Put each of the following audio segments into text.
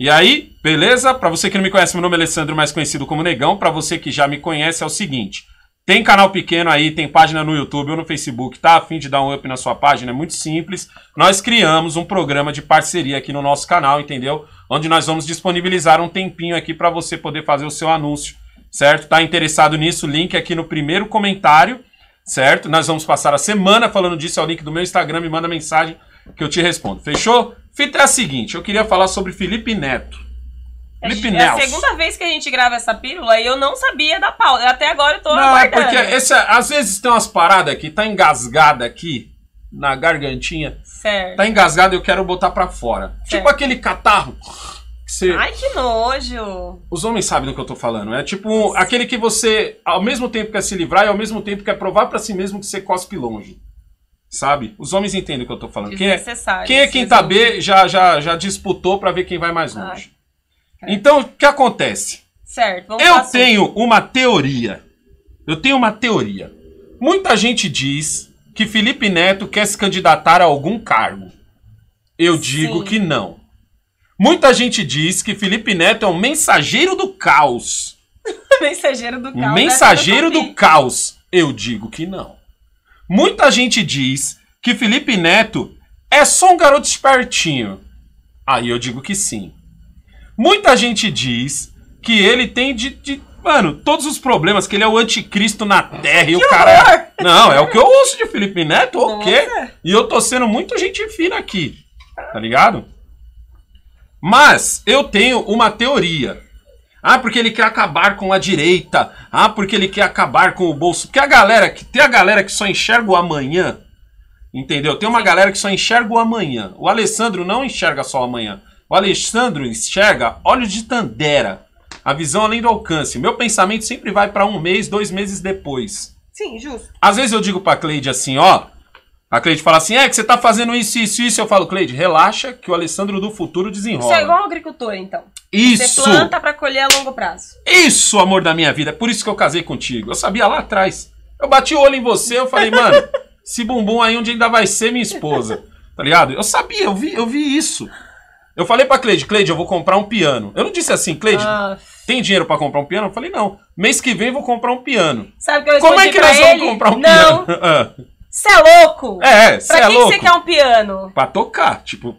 E aí, beleza? Para você que não me conhece, meu nome é Alessandro, mais conhecido como Negão. Para você que já me conhece, é o seguinte: tem canal pequeno aí, tem página no YouTube ou no Facebook, tá? A fim de dar um up na sua página, é muito simples. Nós criamos um programa de parceria aqui no nosso canal, entendeu? Onde nós vamos disponibilizar um tempinho aqui para você poder fazer o seu anúncio, certo? Tá interessado nisso? Link aqui no primeiro comentário, certo? Nós vamos passar a semana falando disso, é o link do meu Instagram, me manda mensagem que eu te respondo. Fechou? Fita é a seguinte, eu queria falar sobre Felipe Neto. É Felipe é, É a segunda vez que a gente grava essa pílula e eu não sabia da pauta. Até agora eu tô não, é aguardando. Porque esse, é, às vezes tem umas paradas que tá engasgada aqui na gargantinha. Certo. Tá engasgada, e eu quero botar para fora. Tipo certo. Tipo aquele catarro. Que você... Ai, que nojo! Os homens sabem do que eu tô falando. É tipo um, aquele que você, ao mesmo tempo quer se livrar e ao mesmo tempo quer provar para si mesmo que você cospe longe. Sabe? Os homens entendem o que eu tô falando. Quem é, quem é quinta tá B já, já, já disputou para ver quem vai mais longe. Ai. Então, o que acontece? Certo, vamos Eu passar. tenho uma teoria. Eu tenho uma teoria. Muita gente diz que Felipe Neto quer se candidatar a algum cargo. Eu digo Sim. que não. Muita gente diz que Felipe Neto é um mensageiro do caos. mensageiro do caos. Né? mensageiro do caos. Eu digo que não. Muita gente diz que Felipe Neto é só um garoto espertinho. Aí eu digo que sim. Muita gente diz que ele tem de, de mano, todos os problemas, que ele é o anticristo na terra que e o cara. Não, é o que eu ouço de Felipe Neto, o quê? E eu tô sendo muito gente fina aqui. Tá ligado? Mas eu tenho uma teoria. Ah, porque ele quer acabar com a direita. Ah, porque ele quer acabar com o bolso. Porque a galera que tem a galera que só enxerga o amanhã, entendeu? Tem uma galera que só enxerga o amanhã. O Alessandro não enxerga só o amanhã. O Alessandro enxerga olhos de Tandera. A visão além do alcance. Meu pensamento sempre vai para um mês, dois meses depois. Sim, justo. Às vezes eu digo pra Cleide assim, ó. A Cleide fala assim: é que você tá fazendo isso, isso, isso. Eu falo, Cleide, relaxa que o Alessandro do futuro desenrola. Você é igual um agricultor, então. Isso. Você planta para colher a longo prazo. Isso, amor da minha vida. Por isso que eu casei contigo. Eu sabia lá atrás. Eu bati o olho em você, eu falei, mano, esse bumbum aí onde ainda vai ser minha esposa. Tá ligado? Eu sabia, eu vi, eu vi isso. Eu falei pra Cleide, Cleide, eu vou comprar um piano. Eu não disse assim, Cleide, ah. tem dinheiro para comprar um piano? Eu falei, não. Mês que vem eu vou comprar um piano. Sabe que eu Como é que nós ele? vamos comprar um não. piano? Não. Você ah. é louco! É, você é louco. Pra quem você quer um piano? Pra tocar, tipo.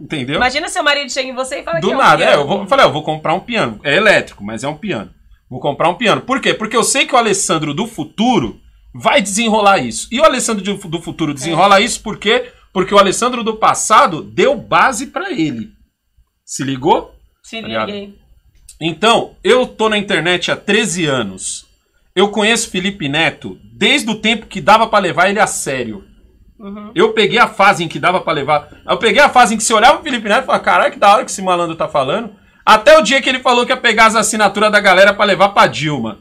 Entendeu? Imagina seu marido chega em você e fala Do que nada, é, um é eu vou, falei, eu vou comprar um piano. É elétrico, mas é um piano. Vou comprar um piano. Por quê? Porque eu sei que o Alessandro do futuro vai desenrolar isso. E o Alessandro do futuro desenrola é. isso por quê? Porque o Alessandro do passado deu base para ele. Se ligou? Se tá liguei. Então, eu tô na internet há 13 anos. Eu conheço Felipe Neto desde o tempo que dava para levar ele a sério. Uhum. Eu peguei a fase em que dava para levar. Eu peguei a fase em que você olhava o Felipe Neto e falava, caralho, que da hora que esse malandro tá falando. Até o dia que ele falou que ia pegar as assinaturas da galera para levar pra Dilma.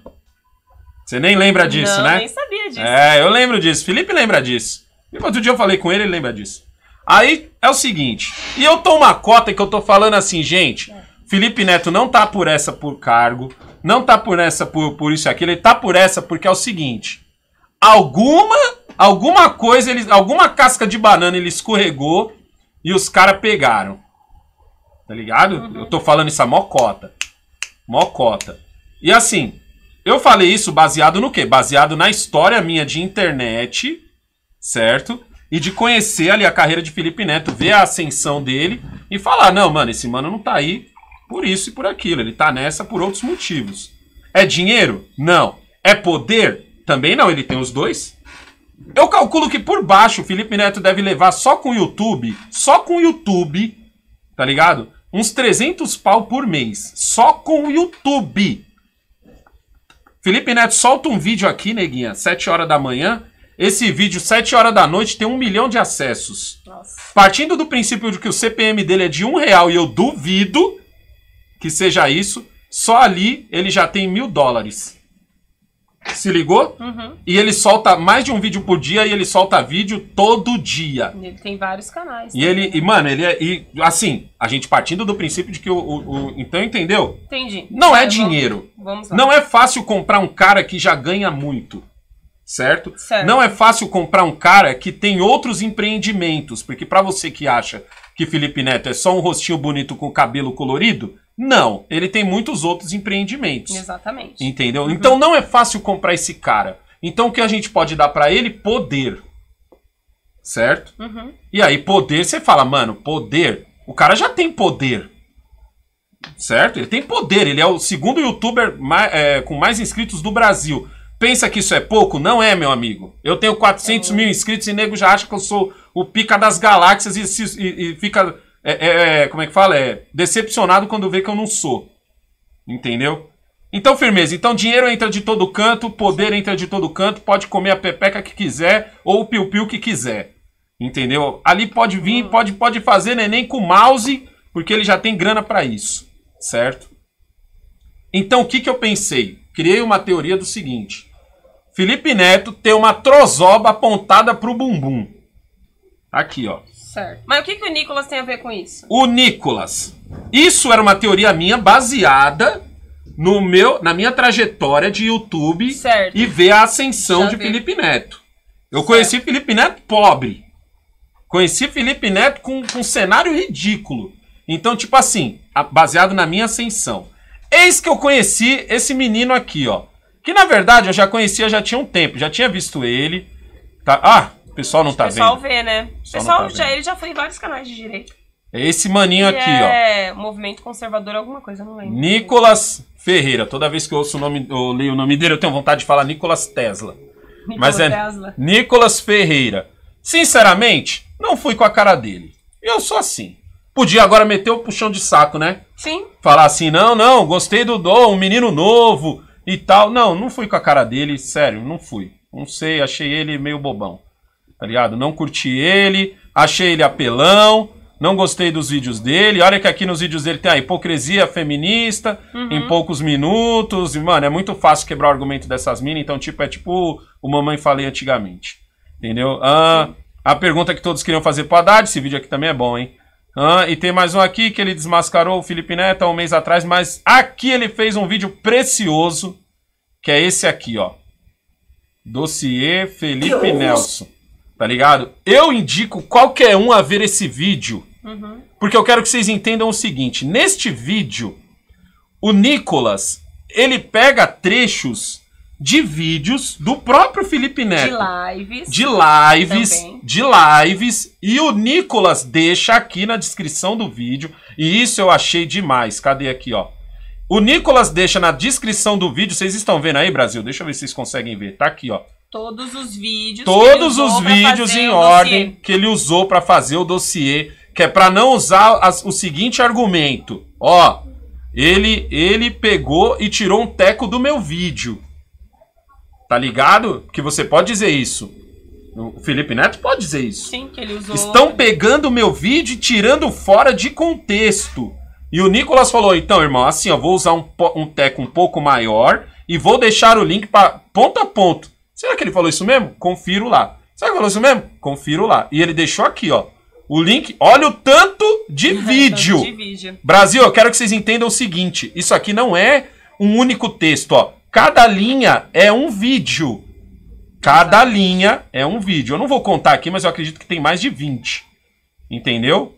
Você nem lembra disso, Não, né? Eu nem sabia disso. É, eu lembro disso. Felipe lembra disso. E outro dia eu falei com ele, ele lembra disso. Aí é o seguinte, e eu tô uma cota que eu tô falando assim, gente, Felipe Neto não tá por essa por cargo, não tá por essa por, por isso e aquilo, ele tá por essa porque é o seguinte, alguma Alguma coisa, ele, alguma casca de banana ele escorregou e os caras pegaram. Tá ligado? Uhum. Eu tô falando isso a mocota. Mocota. E assim, eu falei isso baseado no quê? Baseado na história minha de internet, certo? E de conhecer ali a carreira de Felipe Neto, ver a ascensão dele e falar: não, mano, esse mano não tá aí por isso e por aquilo. Ele tá nessa por outros motivos. É dinheiro? Não. É poder? Também não. Ele tem os dois. Eu calculo que por baixo o Felipe Neto deve levar só com o YouTube, só com o YouTube, tá ligado? Uns 300 pau por mês. Só com o YouTube. Felipe Neto solta um vídeo aqui, neguinha, 7 horas da manhã. Esse vídeo, 7 horas da noite, tem um milhão de acessos. Nossa. Partindo do princípio de que o CPM dele é de um real e eu duvido que seja isso, só ali ele já tem mil dólares. Se ligou? Uhum. E ele solta mais de um vídeo por dia e ele solta vídeo todo dia. Ele tem vários canais. E também. ele, e, né? mano, ele é. E, assim, a gente partindo do princípio de que o. o, o então entendeu? Entendi. Não é, é dinheiro. Vamos, vamos lá. Não é fácil comprar um cara que já ganha muito. Certo? certo? Não é fácil comprar um cara que tem outros empreendimentos, porque para você que acha que Felipe Neto é só um rostinho bonito com cabelo colorido, não, ele tem muitos outros empreendimentos. Exatamente. Entendeu? Uhum. Então não é fácil comprar esse cara. Então o que a gente pode dar para ele? Poder. Certo? Uhum. E aí, poder, você fala, mano, poder. O cara já tem poder. Certo? Ele tem poder. Ele é o segundo youtuber mais, é, com mais inscritos do Brasil. Pensa que isso é pouco? Não é, meu amigo. Eu tenho 400 é. mil inscritos e nego já acha que eu sou o pica das galáxias e, e, e fica é, é, é, como é que fala? É decepcionado quando vê que eu não sou. Entendeu? Então, firmeza. Então, dinheiro entra de todo canto, poder entra de todo canto, pode comer a pepeca que quiser ou o piu-piu que quiser. Entendeu? Ali pode vir, uhum. pode, pode fazer neném com mouse, porque ele já tem grana para isso. Certo? Então, o que, que eu pensei? Criei uma teoria do seguinte. Felipe Neto tem uma trozoba apontada pro bumbum. Aqui, ó. Certo. Mas o que, que o Nicolas tem a ver com isso? O Nicolas. Isso era uma teoria minha baseada no meu, na minha trajetória de YouTube certo. e ver a ascensão Já de vi. Felipe Neto. Eu certo. conheci Felipe Neto pobre. Conheci Felipe Neto com, com um cenário ridículo. Então, tipo assim, baseado na minha ascensão. Eis que eu conheci esse menino aqui, ó. Que na verdade eu já conhecia já tinha um tempo, já tinha visto ele. Tá? Ah, pessoal não tá vendo. O pessoal vê, né? O pessoal, tá já, ele já foi em vários canais de direito. É esse maninho aqui, é... ó. É, movimento conservador, alguma coisa, não lembro. Nicolas Ferreira. Toda vez que eu ouço o nome, eu leio o nome dele, eu tenho vontade de falar Nicolas Tesla. Nicolas Mas é Tesla. Nicolas Ferreira. Sinceramente, não fui com a cara dele. Eu sou assim. Podia agora meter o um puxão de saco, né? Sim. Falar assim, não, não, gostei do Dom, um menino novo e tal. Não, não fui com a cara dele, sério, não fui. Não sei, achei ele meio bobão tá ligado? Não curti ele, achei ele apelão, não gostei dos vídeos dele. Olha que aqui nos vídeos dele tem a hipocrisia feminista uhum. em poucos minutos. E, mano, é muito fácil quebrar o argumento dessas minas. Então, tipo, é tipo o Mamãe Falei antigamente. Entendeu? Ah, a pergunta que todos queriam fazer pro Haddad, esse vídeo aqui também é bom, hein? Ah, e tem mais um aqui que ele desmascarou o Felipe Neto há um mês atrás, mas aqui ele fez um vídeo precioso, que é esse aqui, ó. Dossier Felipe Nelson. Tá ligado? Eu indico qualquer um a ver esse vídeo. Uhum. Porque eu quero que vocês entendam o seguinte: neste vídeo, o Nicolas ele pega trechos de vídeos do próprio Felipe Neto. De lives. De lives. Também. De lives. E o Nicolas deixa aqui na descrição do vídeo. E isso eu achei demais. Cadê aqui, ó? O Nicolas deixa na descrição do vídeo. Vocês estão vendo aí, Brasil? Deixa eu ver se vocês conseguem ver. Tá aqui, ó. Todos os vídeos. Todos os vídeos em ordem dossiê. que ele usou para fazer o dossiê, que é para não usar as, o seguinte argumento. Ó, ele ele pegou e tirou um teco do meu vídeo. Tá ligado? Que você pode dizer isso. O Felipe Neto pode dizer isso. Sim, que ele usou. Estão pegando o meu vídeo e tirando fora de contexto. E o Nicolas falou: então, irmão, assim, ó, vou usar um, um teco um pouco maior e vou deixar o link para ponto a ponto. Será que ele falou isso mesmo? Confiro lá. Será que falou isso mesmo? Confiro lá. E ele deixou aqui, ó. O link, olha o tanto de vídeo. de vídeo. Brasil, eu quero que vocês entendam o seguinte: isso aqui não é um único texto, ó. Cada linha é um vídeo. Cada Exato. linha é um vídeo. Eu não vou contar aqui, mas eu acredito que tem mais de 20. Entendeu?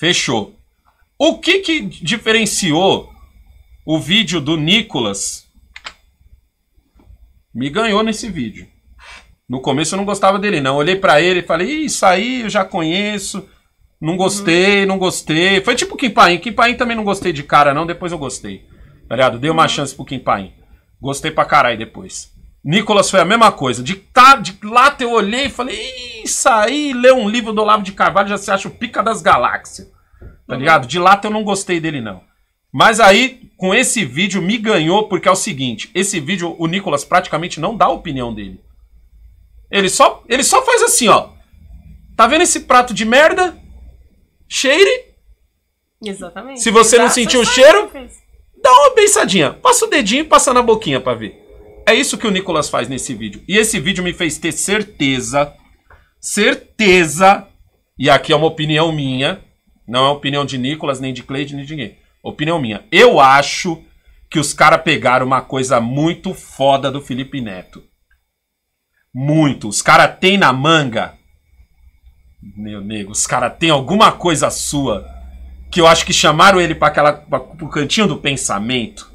Fechou. O que que diferenciou o vídeo do Nicolas me ganhou nesse vídeo. No começo eu não gostava dele, não. olhei para ele e falei, isso aí eu já conheço. Não gostei, uhum. não gostei. Foi tipo o Kim Paim. Kim Paim também não gostei de cara, não. Depois eu gostei. Tá ligado? Dei uma uhum. chance pro Kim Paim. Gostei pra caralho depois. Nicolas foi a mesma coisa. De, tá, de lá eu olhei e falei, isso aí, leu um livro do Olavo de Carvalho, já se acha o pica das galáxias. Tá uhum. ligado? De lá eu não gostei dele, não. Mas aí, com esse vídeo, me ganhou, porque é o seguinte: esse vídeo, o Nicolas praticamente não dá a opinião dele. Ele só, ele só faz assim, ó. Tá vendo esse prato de merda? Cheire. Exatamente. Se você Exato. não sentiu o cheiro, dá uma pensadinha. Passa o dedinho e passa na boquinha para ver. É isso que o Nicolas faz nesse vídeo. E esse vídeo me fez ter certeza, certeza, e aqui é uma opinião minha, não é opinião de Nicolas, nem de Cleide, nem de ninguém. Opinião minha. Eu acho que os caras pegaram uma coisa muito foda do Felipe Neto. Muito. Os caras têm na manga. Meu nego, os caras têm alguma coisa sua que eu acho que chamaram ele para aquela pra, pro cantinho do pensamento.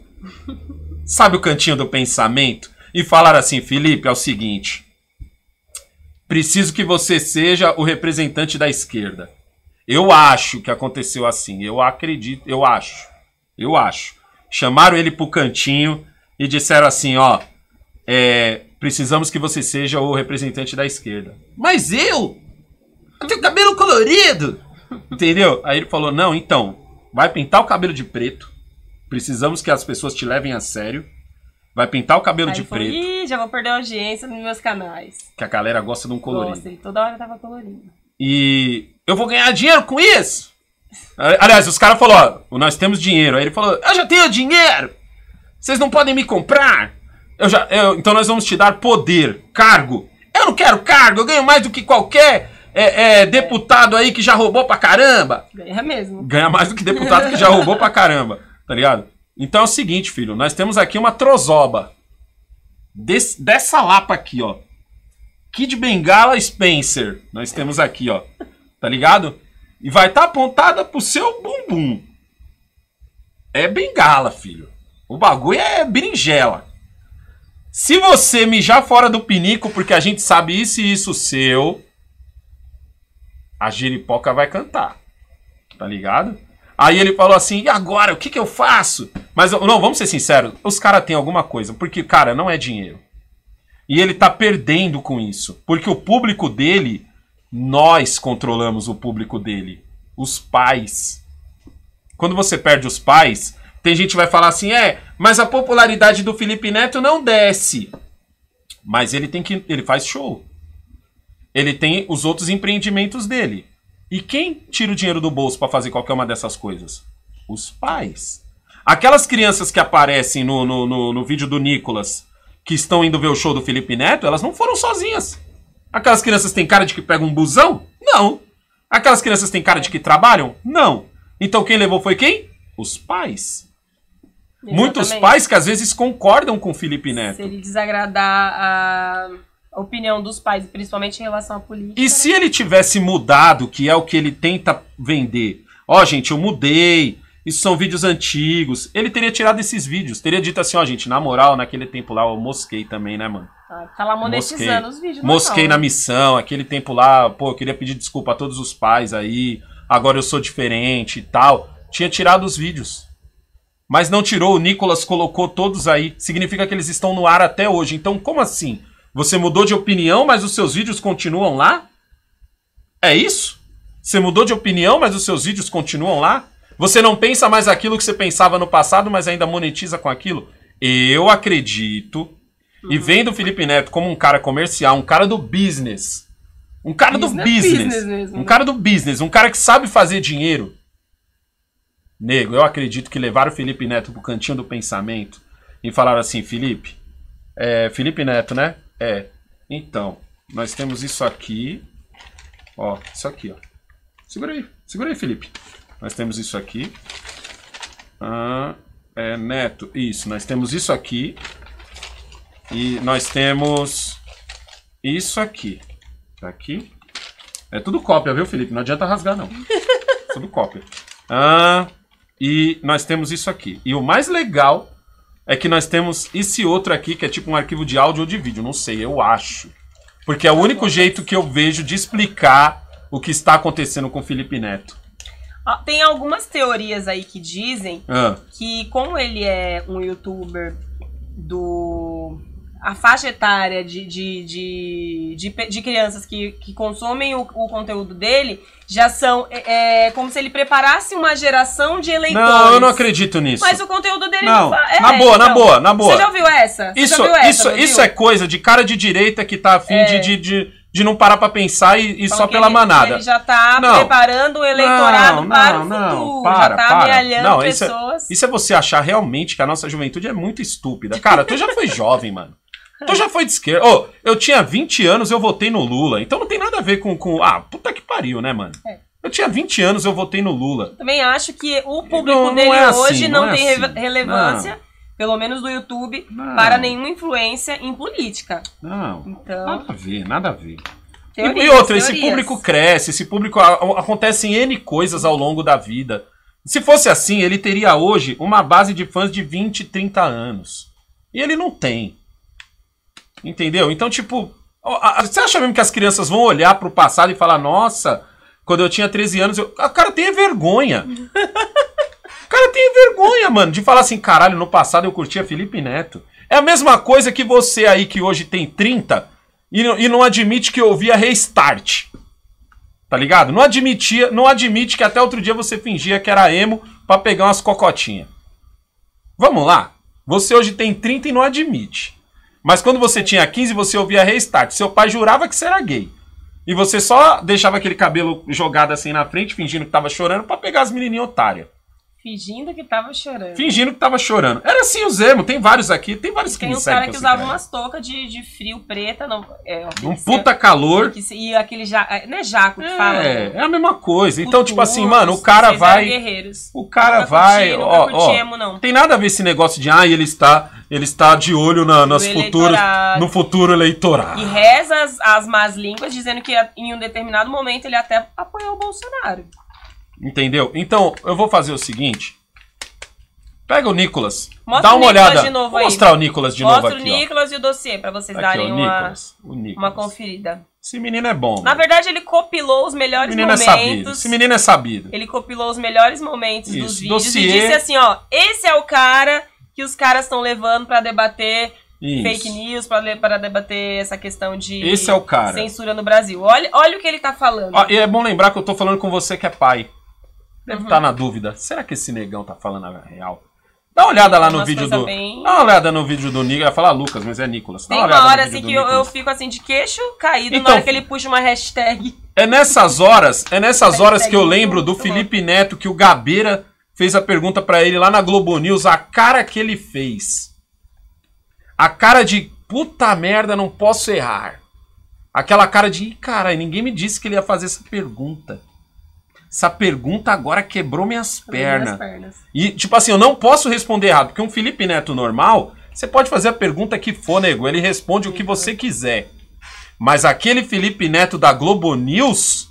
Sabe o cantinho do pensamento? E falaram assim, Felipe, é o seguinte, preciso que você seja o representante da esquerda. Eu acho que aconteceu assim. Eu acredito, eu acho. Eu acho. Chamaram ele pro cantinho e disseram assim, ó, é, precisamos que você seja o representante da esquerda. Mas eu? Eu tenho cabelo colorido! Entendeu? Aí ele falou: não, então, vai pintar o cabelo de preto. Precisamos que as pessoas te levem a sério. Vai pintar o cabelo Aí de preto. Ih, já vou perder a audiência nos meus canais. Que a galera gosta de um colorido. Gosta, e toda hora tava colorido. E eu vou ganhar dinheiro com isso? Aliás, os caras falaram, nós temos dinheiro. Aí ele falou, eu já tenho dinheiro. Vocês não podem me comprar. Eu já, eu, então nós vamos te dar poder, cargo. Eu não quero cargo, eu ganho mais do que qualquer é, é, deputado aí que já roubou pra caramba. Ganha mesmo. Ganha mais do que deputado que já roubou pra caramba, tá ligado? Então é o seguinte, filho, nós temos aqui uma trozoba. Des, dessa lapa aqui, ó. Kid Bengala Spencer. Nós temos aqui, ó tá ligado? E vai estar tá apontada pro seu bumbum. É bengala, filho. O bagulho é berinjela. Se você mijar fora do pinico, porque a gente sabe isso e isso seu, a giripoca vai cantar. Tá ligado? Aí ele falou assim: e agora? O que, que eu faço? Mas não, vamos ser sinceros: os caras têm alguma coisa, porque, cara, não é dinheiro. E ele tá perdendo com isso, porque o público dele nós controlamos o público dele, os pais. Quando você perde os pais, tem gente que vai falar assim: "É, mas a popularidade do Felipe Neto não desce". Mas ele tem que ele faz show. Ele tem os outros empreendimentos dele. E quem tira o dinheiro do bolso para fazer qualquer uma dessas coisas? Os pais. Aquelas crianças que aparecem no, no, no, no vídeo do Nicolas, que estão indo ver o show do Felipe Neto, elas não foram sozinhas. Aquelas crianças têm cara de que pegam um busão? Não. Aquelas crianças têm cara de que trabalham? Não. Então quem levou foi quem? Os pais. Exatamente. Muitos pais que às vezes concordam com Felipe Neto. Se ele desagradar a opinião dos pais, principalmente em relação à política. E né? se ele tivesse mudado, que é o que ele tenta vender? Ó, oh, gente, eu mudei, isso são vídeos antigos. Ele teria tirado esses vídeos. Teria dito assim, ó, gente, na moral, naquele tempo lá eu mosquei também, né, mano? Ah, tá lá monetizando mosquei. os vídeos. Mosquei não, na né? missão, aquele tempo lá, pô, eu queria pedir desculpa a todos os pais aí. Agora eu sou diferente e tal. Tinha tirado os vídeos. Mas não tirou, o Nicolas colocou todos aí. Significa que eles estão no ar até hoje. Então, como assim? Você mudou de opinião, mas os seus vídeos continuam lá? É isso? Você mudou de opinião, mas os seus vídeos continuam lá? Você não pensa mais aquilo que você pensava no passado, mas ainda monetiza com aquilo? Eu acredito. Uhum. E vendo o Felipe Neto como um cara comercial, um cara do business. Um cara business do é business. business mesmo, um né? cara do business, um cara que sabe fazer dinheiro. Nego, eu acredito que levaram o Felipe Neto pro cantinho do pensamento e falaram assim, Felipe, é, Felipe Neto, né? É. Então, nós temos isso aqui. Ó, isso aqui, ó. Segura aí, segura aí, Felipe. Nós temos isso aqui. Ah, é, neto, isso. Nós temos isso aqui. E nós temos isso aqui. Tá aqui. É tudo cópia, viu, Felipe? Não adianta rasgar, não. tudo cópia. Ah, e nós temos isso aqui. E o mais legal é que nós temos esse outro aqui, que é tipo um arquivo de áudio ou de vídeo. Não sei, eu acho. Porque é o único jeito que eu vejo de explicar o que está acontecendo com o Felipe Neto. Ah, tem algumas teorias aí que dizem ah. que, como ele é um youtuber do. A faixa etária de, de, de, de, de crianças que, que consomem o, o conteúdo dele já são. É, é como se ele preparasse uma geração de eleitores. Não, eu não acredito nisso. Mas o conteúdo dele não. não é, na boa, então, na boa, na boa. Você já ouviu essa? isso, já ouviu essa, isso, isso é coisa de cara de direita que tá afim é. de, de, de de não parar para pensar e, e só pela ele, manada. Ele já tá não, preparando o eleitorado não, para não, o futuro, não, para, já tá para. amealhando isso é- pessoas. É, isso é você achar realmente que a nossa juventude é muito estúpida. Cara, tu já foi jovem, mano. Tu já foi de esquerda. Ô, oh, eu tinha 20 anos, eu votei no Lula. Então não tem nada a ver com. com... Ah, puta que pariu, né, mano? É. Eu tinha 20 anos, eu votei no Lula. Também acho que o público não, não dele é assim, hoje não, não é tem assim. relevância pelo menos do YouTube, não. para nenhuma influência em política. Não. Então, nada a ver, nada a ver. Teorias, e outra, esse público cresce, esse público acontecem N coisas ao longo da vida. Se fosse assim, ele teria hoje uma base de fãs de 20, 30 anos. E ele não tem. Entendeu? Então, tipo, você acha mesmo que as crianças vão olhar para o passado e falar: "Nossa, quando eu tinha 13 anos, eu... o cara tem vergonha". cara tem vergonha, mano, de falar assim, caralho, no passado eu curtia Felipe Neto. É a mesma coisa que você aí que hoje tem 30 e, e não admite que ouvia Restart. Tá ligado? Não admitia, não admite que até outro dia você fingia que era emo para pegar umas cocotinhas. Vamos lá. Você hoje tem 30 e não admite. Mas quando você tinha 15, você ouvia Restart. Seu pai jurava que você era gay. E você só deixava aquele cabelo jogado assim na frente, fingindo que tava chorando, para pegar as menininhas otárias. Fingindo que tava chorando. Fingindo que tava chorando. Era assim o Zemo, tem vários aqui, tem vários que tem me Tem um cara que usava umas toucas de, de frio preta. Não, é, um puta calor. Que, e aquele, ja, né, jaco que é, fala. É, é a mesma coisa. Então, tipo assim, mano, o cara vai... Guerreiros. O cara vai, ó, ó, não. Tem nada a ver esse negócio de, ah, ele está, ele está de olho na, nas futuras, no futuro eleitoral. E reza as, as más línguas dizendo que em um determinado momento ele até apoiou o Bolsonaro. Entendeu? Então, eu vou fazer o seguinte. Pega o Nicolas. Mostra dá uma Nicolas olhada. De novo Vou mostrar o Nicolas de Mostra novo aqui. Mostra o Nicolas ó. e o dossiê pra vocês aqui, darem ó, uma, Nicolas, uma conferida. Esse menino é bom. Na verdade, ele compilou os melhores menino momentos. É sabido. Esse menino é sabido. Ele compilou os melhores momentos Isso. dos vídeos dossiê. e disse assim, ó, esse é o cara que os caras estão levando para debater Isso. fake news, para debater essa questão de esse é o cara. censura no Brasil. Olha, olha o que ele tá falando. Ah, e é bom lembrar que eu tô falando com você que é pai deve estar uhum. tá na dúvida. Será que esse negão tá falando a real? Dá uma olhada lá no vídeo do. Bem... Dá uma olhada no vídeo do Nicolas. Ia falar Lucas, mas é Nicolas. Dá Tem uma, uma hora assim que eu, eu, fico assim de queixo caído então, na hora que ele puxa uma hashtag. É nessas horas, é nessas horas que eu lembro do Felipe Neto que o Gabeira fez a pergunta para ele lá na Globo News, a cara que ele fez. A cara de puta merda, não posso errar. Aquela cara de, cara, ninguém me disse que ele ia fazer essa pergunta. Essa pergunta agora quebrou minhas pernas. Minhas pernas. E, tipo assim, eu não posso responder errado, porque um Felipe Neto normal, você pode fazer a pergunta que for, nego. Ele responde Sim. o que você quiser. Mas aquele Felipe Neto da Globo News,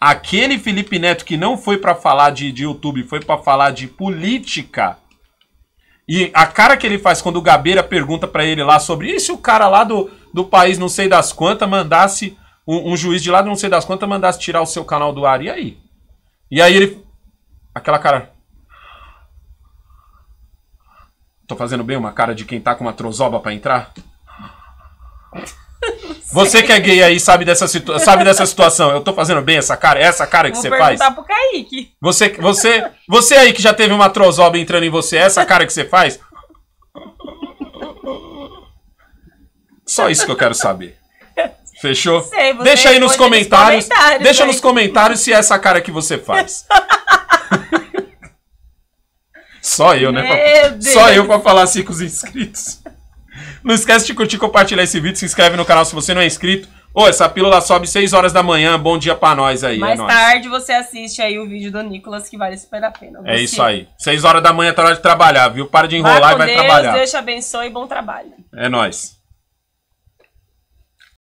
aquele Felipe Neto que não foi para falar de, de YouTube, foi para falar de política. E a cara que ele faz quando o Gabeira pergunta para ele lá sobre isso o cara lá do, do país não sei das quantas mandasse, um, um juiz de lá não sei das quantas mandasse tirar o seu canal do ar, e aí? E aí ele. Aquela cara. Tô fazendo bem uma cara de quem tá com uma trozoba para entrar? Você que é gay aí sabe dessa, situa sabe dessa situação. Eu tô fazendo bem essa cara? É essa cara que Vou você faz? Vou perguntar pro Kaique. Você, você, você aí que já teve uma trozoba entrando em você, é essa cara que você faz? Só isso que eu quero saber. Fechou? Sei, deixa aí nos comentários, nos comentários, Deixa nos comentários se é essa cara que você faz. Só eu, né? Pra... Só eu pra falar assim com os inscritos. Não esquece de curtir, compartilhar esse vídeo, se inscreve no canal se você não é inscrito. Ô, essa pílula sobe 6 horas da manhã. Bom dia pra nós aí. É Mais é tarde você assiste aí o vídeo do Nicolas, que vale super a pena. Você... É isso aí. 6 horas da manhã tá hora de trabalhar, viu? Para de enrolar vai e vai Deus, trabalhar. Deus te abençoe e bom trabalho. É nóis.